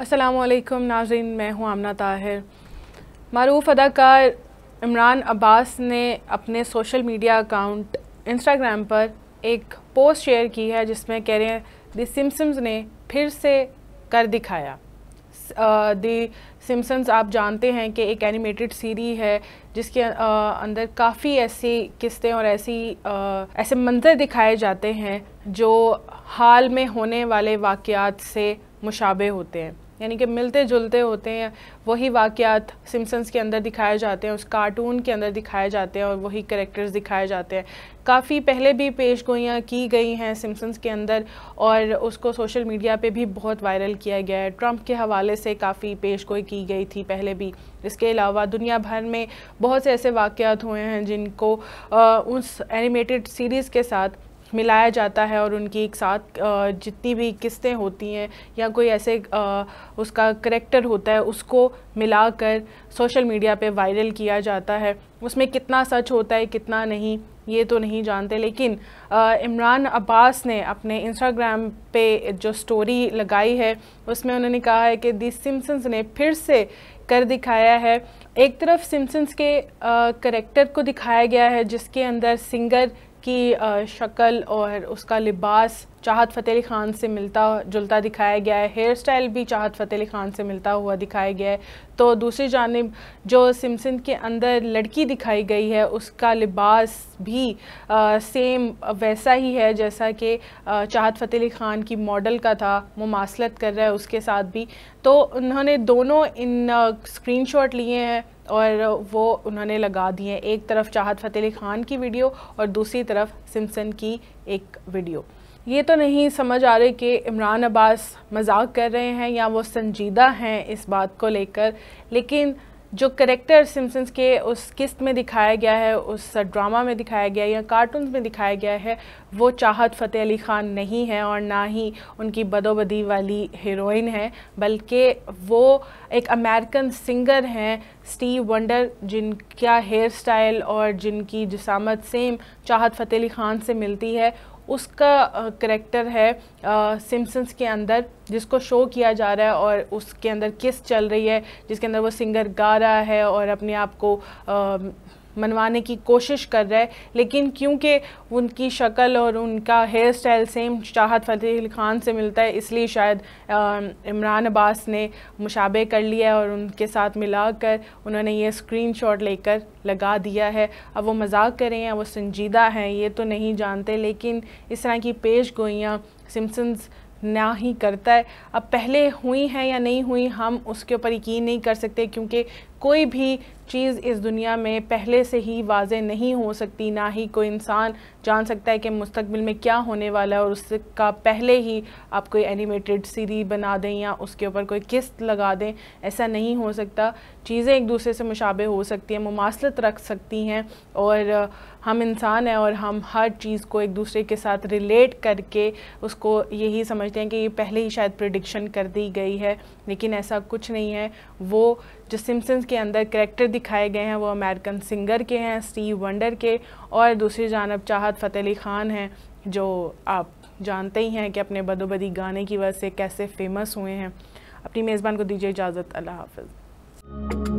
असलकम नाजिन मैं हूँ आमना ताहिर मरूफ अदाकार इमरान अब्बास ने अपने सोशल मीडिया अकाउंट इंस्टाग्राम पर एक पोस्ट शेयर की है जिसमें कह रहे हैं दी सिम्सम्स ने फिर से कर दिखाया दि सिमसन्स आप जानते हैं कि एक एनिमेटेड सीरी है जिसके अंदर काफ़ी ऐसी किस्तें और ऐसी ऐसे मंजर दिखाए जाते हैं जो हाल में होने वाले वाक़ात से मुशाबे होते हैं यानी कि मिलते जुलते होते हैं वही वाक़ात सिम्सन्स के अंदर दिखाए जाते हैं उस कार्टून के अंदर दिखाए जाते हैं और वही करेक्टर्स दिखाए जाते हैं काफ़ी पहले भी पेश गोइयाँ की गई हैं सिम्सन्स के अंदर और उसको सोशल मीडिया पे भी बहुत वायरल किया गया है ट्रंप के हवाले से काफ़ी पेश गोई की गई थी पहले भी इसके अलावा दुनिया भर में बहुत से ऐसे वाक़ हुए हैं जिनको आ, उस एनिमेटेड सीरीज़ के साथ मिलाया जाता है और उनकी एक साथ जितनी भी किस्तें होती हैं या कोई ऐसे उसका करेक्टर होता है उसको मिलाकर सोशल मीडिया पे वायरल किया जाता है उसमें कितना सच होता है कितना नहीं ये तो नहीं जानते लेकिन इमरान अब्बास ने अपने इंस्टाग्राम पे जो स्टोरी लगाई है उसमें उन्होंने कहा है कि दी सिम्सन्स ने फिर से कर दिखाया है एक तरफ सिम्सन्स के करेक्टर को दिखाया गया है जिसके अंदर सिंगर उसकी शक्ल और उसका लिबास चाहत फ़तेह अली ख़ान से मिलता जुलता दिखाया गया है हेयर स्टाइल भी चाहत फ़तेह अली ख़ान से मिलता हुआ दिखाया गया है तो दूसरी जानब जो सिमसन के अंदर लड़की दिखाई गई है उसका लिबास भी आ, सेम वैसा ही है जैसा कि चाहत फ़तेह अली ख़ान की मॉडल का था मुमासलत कर रहा है उसके साथ भी तो उन्होंने दोनों इन शॉट लिए हैं और वो उन्होंने लगा दिए हैं एक तरफ चाहत फ़तेह अली ख़ान की वीडियो और दूसरी तरफ सिमसन की एक वीडियो ये तो नहीं समझ आ रही कि इमरान अब्बास मजाक कर रहे हैं या वो संजीदा हैं इस बात को लेकर लेकिन जो करेक्टर सिमसन्स के उस किस्त में दिखाया गया है उस ड्रामा में दिखाया गया है या कार्टून में दिखाया गया है वो चाहत फ़तेह अली ख़ान नहीं है और ना ही उनकी बदोबदी वाली हीरोइन है बल्कि वो एक अमेरिकन सिंगर हैं स्टीव वंडर जिनका हेयर स्टाइल और जिनकी जसामत सेम चाहत फ़तेह अली ख़ान से मिलती है उसका करेक्टर है सिम्सन्स के अंदर जिसको शो किया जा रहा है और उसके अंदर किस चल रही है जिसके अंदर वो सिंगर गा रहा है और अपने आप को मनवाने की कोशिश कर रहे लेकिन क्योंकि उनकी शक्ल और उनका हेयर स्टाइल सेम चाहत फ़तेह खान से मिलता है इसलिए शायद इमरान अब्बास ने मुशाबे कर लिया और उनके साथ मिला कर उन्होंने ये स्क्रीन शॉट लेकर लगा दिया है अब वो मजाक करें हैं वो संजीदा हैं ये तो नहीं जानते लेकिन इस तरह की पेश गोइयाँ सिमसन्स ना ही करता है अब पहले हुई हैं या नहीं हुई हम उसके ऊपर यकीन नहीं कर सकते क्योंकि कोई भी चीज़ इस दुनिया में पहले से ही वाज नहीं हो सकती ना ही कोई इंसान जान सकता है कि मुस्तबिल में क्या होने वाला है और उसका पहले ही आप कोई एनिमेटेड सीरीज बना दें या उसके ऊपर कोई किस्त लगा दें ऐसा नहीं हो सकता चीज़ें एक दूसरे से मुशाबे हो सकती हैं मुमासलत रख सकती हैं और हम इंसान हैं और हम हर चीज़ को एक दूसरे के साथ रिलेट करके उसको यही समझते हैं कि ये पहले ही शायद प्रडिक्शन कर दी गई है लेकिन ऐसा कुछ नहीं है वो जो सिमसन्स के अंदर करेक्टर दिखाए गए हैं वो अमेरिकन सिंगर के हैं स्टीव वंडर के और दूसरी जानब चाहत फ़तेह अली ख़ान हैं जो आप जानते ही हैं कि अपने बदोबदी गाने की वजह से कैसे फेमस हुए हैं अपनी मेज़बान को दीजिए इजाज़त अल्लाह हाफ